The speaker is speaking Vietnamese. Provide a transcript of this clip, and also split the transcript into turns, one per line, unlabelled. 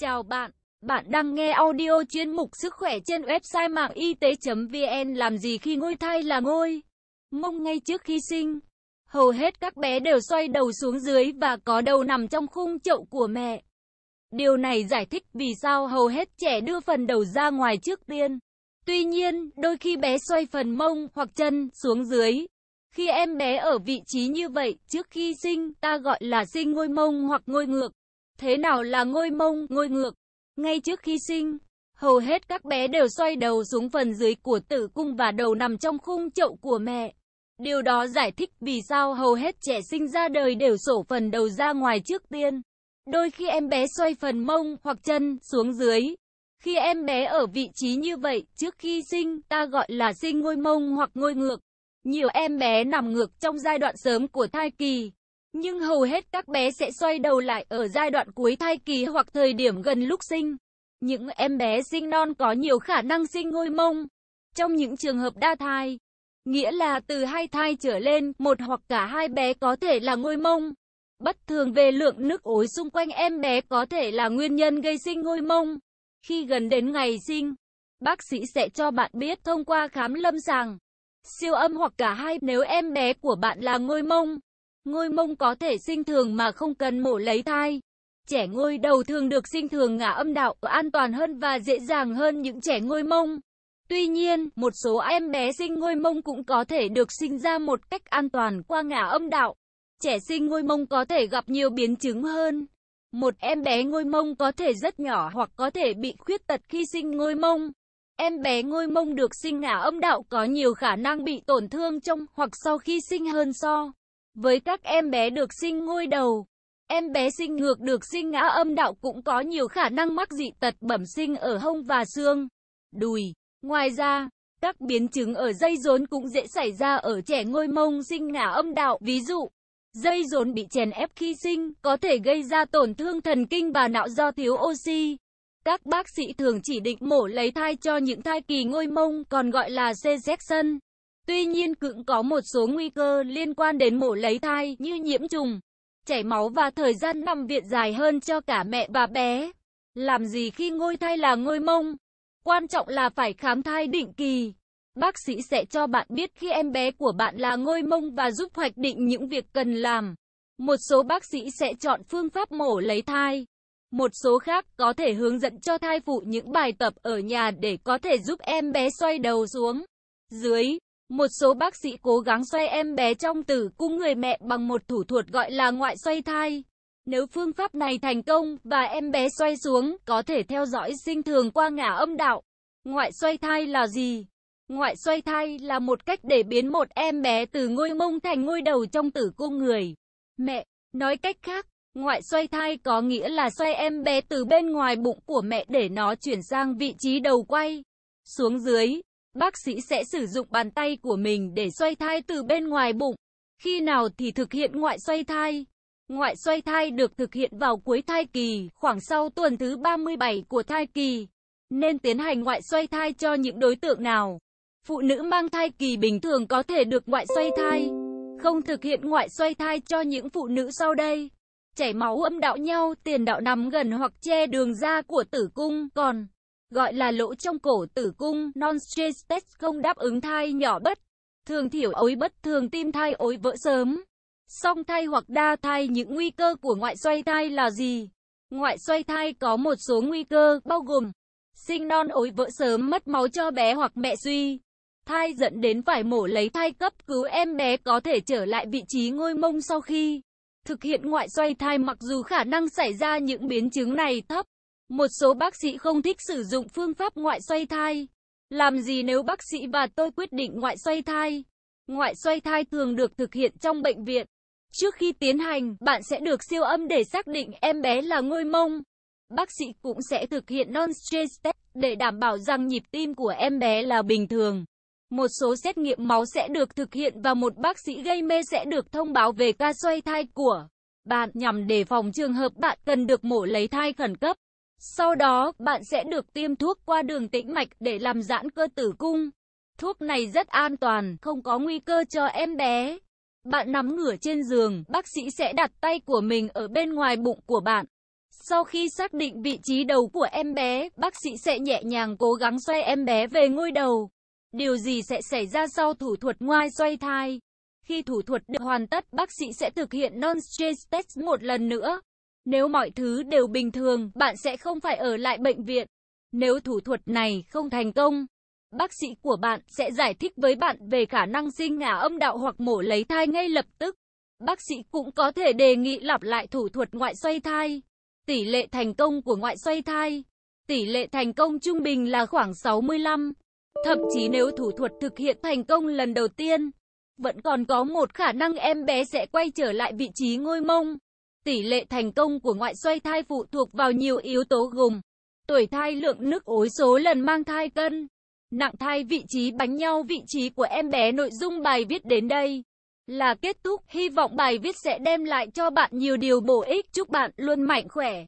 Chào bạn, bạn đang nghe audio chuyên mục sức khỏe trên website mạng y tế.vn làm gì khi ngôi thai là ngôi? Mông ngay trước khi sinh, hầu hết các bé đều xoay đầu xuống dưới và có đầu nằm trong khung chậu của mẹ. Điều này giải thích vì sao hầu hết trẻ đưa phần đầu ra ngoài trước tiên. Tuy nhiên, đôi khi bé xoay phần mông hoặc chân xuống dưới. Khi em bé ở vị trí như vậy, trước khi sinh, ta gọi là sinh ngôi mông hoặc ngôi ngược. Thế nào là ngôi mông, ngôi ngược? Ngay trước khi sinh, hầu hết các bé đều xoay đầu xuống phần dưới của tử cung và đầu nằm trong khung chậu của mẹ. Điều đó giải thích vì sao hầu hết trẻ sinh ra đời đều sổ phần đầu ra ngoài trước tiên. Đôi khi em bé xoay phần mông hoặc chân xuống dưới. Khi em bé ở vị trí như vậy, trước khi sinh, ta gọi là sinh ngôi mông hoặc ngôi ngược. Nhiều em bé nằm ngược trong giai đoạn sớm của thai kỳ. Nhưng hầu hết các bé sẽ xoay đầu lại ở giai đoạn cuối thai kỳ hoặc thời điểm gần lúc sinh. Những em bé sinh non có nhiều khả năng sinh ngôi mông. Trong những trường hợp đa thai, nghĩa là từ hai thai trở lên, một hoặc cả hai bé có thể là ngôi mông. Bất thường về lượng nước ối xung quanh em bé có thể là nguyên nhân gây sinh ngôi mông. Khi gần đến ngày sinh, bác sĩ sẽ cho bạn biết thông qua khám lâm sàng, siêu âm hoặc cả hai nếu em bé của bạn là ngôi mông. Ngôi mông có thể sinh thường mà không cần mổ lấy thai. Trẻ ngôi đầu thường được sinh thường ngả âm đạo, an toàn hơn và dễ dàng hơn những trẻ ngôi mông. Tuy nhiên, một số em bé sinh ngôi mông cũng có thể được sinh ra một cách an toàn qua ngả âm đạo. Trẻ sinh ngôi mông có thể gặp nhiều biến chứng hơn. Một em bé ngôi mông có thể rất nhỏ hoặc có thể bị khuyết tật khi sinh ngôi mông. Em bé ngôi mông được sinh ngả âm đạo có nhiều khả năng bị tổn thương trong hoặc sau khi sinh hơn so với các em bé được sinh ngôi đầu, em bé sinh ngược được sinh ngã âm đạo cũng có nhiều khả năng mắc dị tật bẩm sinh ở hông và xương, đùi. Ngoài ra, các biến chứng ở dây rốn cũng dễ xảy ra ở trẻ ngôi mông sinh ngã âm đạo, ví dụ Dây rốn bị chèn ép khi sinh có thể gây ra tổn thương thần kinh và não do thiếu oxy. Các bác sĩ thường chỉ định mổ lấy thai cho những thai kỳ ngôi mông còn gọi là C-section. Tuy nhiên cũng có một số nguy cơ liên quan đến mổ lấy thai như nhiễm trùng, chảy máu và thời gian nằm viện dài hơn cho cả mẹ và bé. Làm gì khi ngôi thai là ngôi mông? Quan trọng là phải khám thai định kỳ. Bác sĩ sẽ cho bạn biết khi em bé của bạn là ngôi mông và giúp hoạch định những việc cần làm. Một số bác sĩ sẽ chọn phương pháp mổ lấy thai. Một số khác có thể hướng dẫn cho thai phụ những bài tập ở nhà để có thể giúp em bé xoay đầu xuống, dưới. Một số bác sĩ cố gắng xoay em bé trong tử cung người mẹ bằng một thủ thuật gọi là ngoại xoay thai. Nếu phương pháp này thành công và em bé xoay xuống, có thể theo dõi sinh thường qua ngả âm đạo. Ngoại xoay thai là gì? Ngoại xoay thai là một cách để biến một em bé từ ngôi mông thành ngôi đầu trong tử cung người. Mẹ, nói cách khác, ngoại xoay thai có nghĩa là xoay em bé từ bên ngoài bụng của mẹ để nó chuyển sang vị trí đầu quay, xuống dưới. Bác sĩ sẽ sử dụng bàn tay của mình để xoay thai từ bên ngoài bụng. Khi nào thì thực hiện ngoại xoay thai? Ngoại xoay thai được thực hiện vào cuối thai kỳ, khoảng sau tuần thứ 37 của thai kỳ. Nên tiến hành ngoại xoay thai cho những đối tượng nào? Phụ nữ mang thai kỳ bình thường có thể được ngoại xoay thai. Không thực hiện ngoại xoay thai cho những phụ nữ sau đây. Chảy máu âm đạo nhau, tiền đạo nằm gần hoặc che đường ra của tử cung, còn gọi là lỗ trong cổ tử cung, non-stress không đáp ứng thai nhỏ bất thường thiểu ối bất thường tim thai ối vỡ sớm. Song thai hoặc đa thai những nguy cơ của ngoại xoay thai là gì? Ngoại xoay thai có một số nguy cơ bao gồm sinh non ối vỡ sớm mất máu cho bé hoặc mẹ suy thai dẫn đến phải mổ lấy thai cấp cứu em bé có thể trở lại vị trí ngôi mông sau khi thực hiện ngoại xoay thai mặc dù khả năng xảy ra những biến chứng này thấp một số bác sĩ không thích sử dụng phương pháp ngoại xoay thai. Làm gì nếu bác sĩ và tôi quyết định ngoại xoay thai? Ngoại xoay thai thường được thực hiện trong bệnh viện. Trước khi tiến hành, bạn sẽ được siêu âm để xác định em bé là ngôi mông. Bác sĩ cũng sẽ thực hiện non-stress test để đảm bảo rằng nhịp tim của em bé là bình thường. Một số xét nghiệm máu sẽ được thực hiện và một bác sĩ gây mê sẽ được thông báo về ca xoay thai của bạn nhằm đề phòng trường hợp bạn cần được mổ lấy thai khẩn cấp. Sau đó, bạn sẽ được tiêm thuốc qua đường tĩnh mạch để làm giãn cơ tử cung. Thuốc này rất an toàn, không có nguy cơ cho em bé. Bạn nằm ngửa trên giường, bác sĩ sẽ đặt tay của mình ở bên ngoài bụng của bạn. Sau khi xác định vị trí đầu của em bé, bác sĩ sẽ nhẹ nhàng cố gắng xoay em bé về ngôi đầu. Điều gì sẽ xảy ra sau thủ thuật ngoài xoay thai? Khi thủ thuật được hoàn tất, bác sĩ sẽ thực hiện non-stress test một lần nữa. Nếu mọi thứ đều bình thường, bạn sẽ không phải ở lại bệnh viện. Nếu thủ thuật này không thành công, bác sĩ của bạn sẽ giải thích với bạn về khả năng sinh ngả âm đạo hoặc mổ lấy thai ngay lập tức. Bác sĩ cũng có thể đề nghị lặp lại thủ thuật ngoại xoay thai. Tỷ lệ thành công của ngoại xoay thai, tỷ lệ thành công trung bình là khoảng 65. Thậm chí nếu thủ thuật thực hiện thành công lần đầu tiên, vẫn còn có một khả năng em bé sẽ quay trở lại vị trí ngôi mông. Tỷ lệ thành công của ngoại xoay thai phụ thuộc vào nhiều yếu tố gồm tuổi thai lượng nước ối số lần mang thai cân, nặng thai vị trí bánh nhau vị trí của em bé nội dung bài viết đến đây là kết thúc. Hy vọng bài viết sẽ đem lại cho bạn nhiều điều bổ ích. Chúc bạn luôn mạnh khỏe.